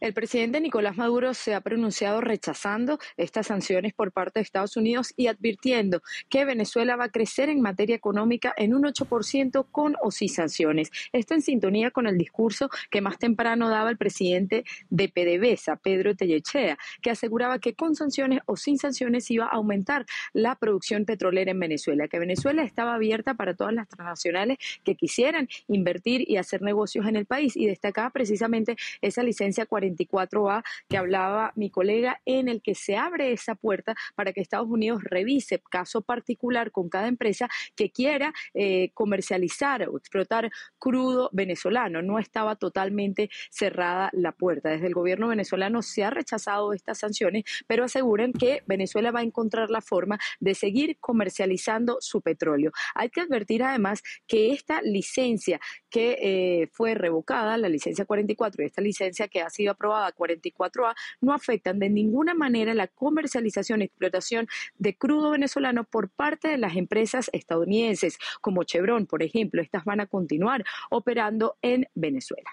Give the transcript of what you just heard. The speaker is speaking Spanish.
El presidente Nicolás Maduro se ha pronunciado rechazando estas sanciones por parte de Estados Unidos y advirtiendo que Venezuela va a crecer en materia económica en un 8% con o sin sanciones. Esto en sintonía con el discurso que más temprano daba el presidente de PDVSA, Pedro Tellechea, que aseguraba que con sanciones o sin sanciones iba a aumentar la producción petrolera en Venezuela, que Venezuela estaba abierta para todas las transnacionales que quisieran invertir y hacer negocios en el país y destacaba precisamente esa licencia 44A que hablaba mi colega, en el que se abre esa puerta para que Estados Unidos revise caso particular con cada empresa que quiera eh, comercializar o explotar crudo venezolano. No estaba totalmente cerrada la puerta. Desde el gobierno venezolano se ha rechazado estas sanciones, pero aseguran que Venezuela va a encontrar la forma de seguir comercializando su petróleo. Hay que advertir además que esta licencia que eh, fue revocada, la licencia 44 y esta licencia que ha sido aprobada 44A no afectan de ninguna manera la comercialización y explotación de crudo venezolano por parte de las empresas estadounidenses, como Chevron, por ejemplo. Estas van a continuar operando en Venezuela.